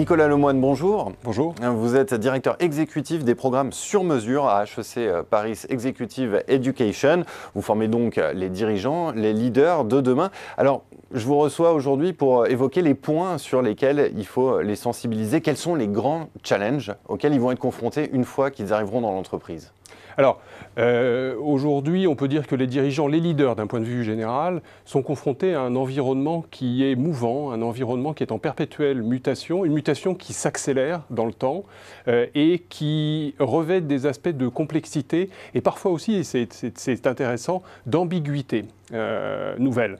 Nicolas Lemoine, bonjour. Bonjour. Vous êtes directeur exécutif des programmes sur mesure à HEC euh, Paris Executive Education. Vous formez donc les dirigeants, les leaders de demain. Alors, je vous reçois aujourd'hui pour euh, évoquer les points sur lesquels il faut les sensibiliser. Quels sont les grands challenges auxquels ils vont être confrontés une fois qu'ils arriveront dans l'entreprise alors, euh, aujourd'hui, on peut dire que les dirigeants, les leaders d'un point de vue général, sont confrontés à un environnement qui est mouvant, un environnement qui est en perpétuelle mutation, une mutation qui s'accélère dans le temps euh, et qui revêt des aspects de complexité et parfois aussi, c'est intéressant, d'ambiguïté nouvelle.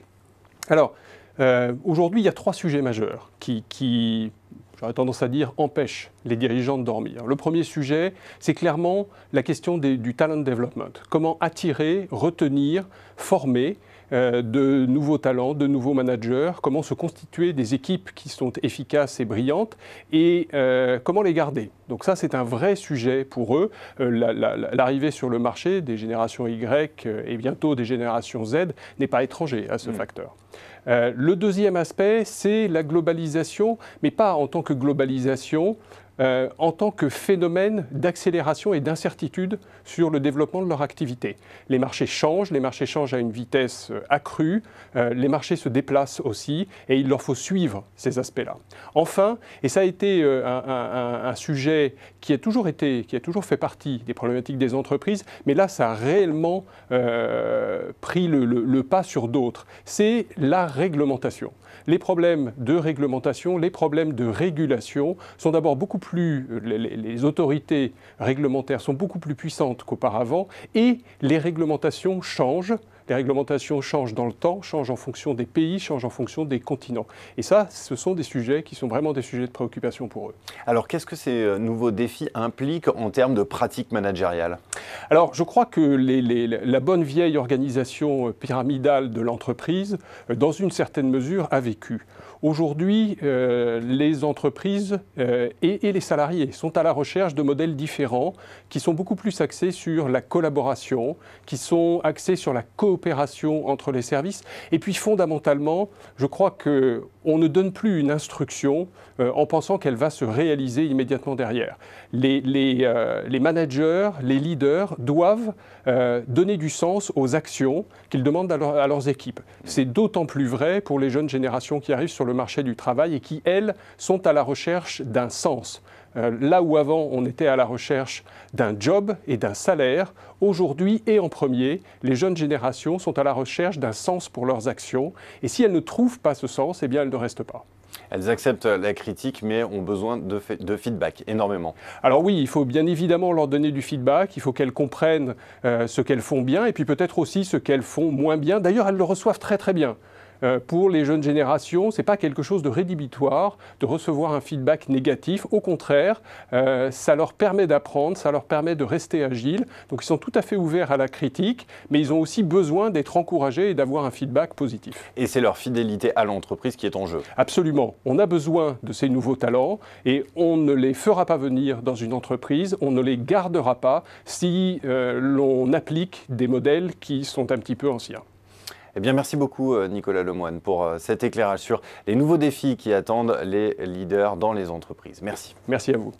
Alors, euh, aujourd'hui, il y a trois sujets majeurs qui, j'aurais tendance à dire, empêchent les dirigeants de dormir. Le premier sujet, c'est clairement la question du talent development. Comment attirer, retenir, former euh, de nouveaux talents, de nouveaux managers, comment se constituer des équipes qui sont efficaces et brillantes et euh, comment les garder. Donc ça, c'est un vrai sujet pour eux. L'arrivée sur le marché des générations Y et bientôt des générations Z n'est pas étranger à ce mm. facteur. Euh, le deuxième aspect, c'est la globalisation, mais pas en tant que globalisation, euh, en tant que phénomène d'accélération et d'incertitude sur le développement de leur activité. Les marchés changent, les marchés changent à une vitesse euh, accrue, les marchés se déplacent aussi et il leur faut suivre ces aspects-là. Enfin, et ça a été un, sujet qui a toujours été, qui a toujours fait partie des problématiques des entreprises, mais là ça a réellement pris le, le pas sur d'autres, c'est la réglementation. Les problèmes de réglementation, les problèmes de régulation sont d'abord beaucoup plus. Les, autorités réglementaires sont beaucoup plus puissantes qu'auparavant et les réglementations changent. Les réglementations changent dans le temps, changent en fonction des pays, changent en fonction des continents. Et ça, ce sont des sujets qui sont vraiment des sujets de préoccupation pour eux. Alors, qu'est-ce que ces euh, nouveaux défis impliquent en termes de pratiques managériales alors, je crois que la bonne vieille organisation pyramidale de l'entreprise, euh, dans une certaine mesure, a vécu. Aujourd'hui, euh, les entreprises euh, et, et, les salariés sont à la recherche de modèles différents qui sont beaucoup plus axés sur la collaboration, qui sont axés sur la coopération entre les services. Et puis, fondamentalement, je crois que on ne donne plus une instruction euh, en pensant qu'elle va se réaliser immédiatement derrière. Les, euh, managers, les leaders doivent euh, donner du sens aux actions qu'ils demandent à, leurs équipes. C'est d'autant plus vrai pour les jeunes générations qui arrivent sur le marché du travail et qui, elles, sont à la recherche d'un sens. Là où avant on était à la recherche d'un job et d'un salaire, aujourd'hui et en premier, les jeunes générations sont à la recherche d'un sens pour leurs actions. Et si elles ne trouvent pas ce sens, eh bien ne pas. Elles acceptent la critique, mais ont besoin de, feedback énormément. Alors oui, il faut bien évidemment leur donner du feedback, il faut qu'elles comprennent euh, ce qu'elles font bien, et puis peut-être aussi ce qu'elles font moins bien. D'ailleurs, elles le reçoivent très très bien. Euh, pour les jeunes générations, ce n'est pas quelque chose de rédhibitoire de recevoir un feedback négatif. Au contraire, euh, ça leur permet d'apprendre, ça leur permet de rester agiles. Donc ils sont tout à fait ouverts à la critique, mais ils ont aussi besoin d'être encouragés et d'avoir un feedback positif. Et c'est leur fidélité à l'entreprise qui est en jeu. Absolument. On a besoin de ces nouveaux talents et on ne les fera pas venir dans une entreprise, on ne les gardera pas si euh, l'on applique des modèles qui sont un petit peu anciens. Eh bien, merci beaucoup, euh, Nicolas Lemoine, pour euh, cet éclairage sur les nouveaux défis qui attendent les leaders dans les entreprises. Merci. Merci à vous.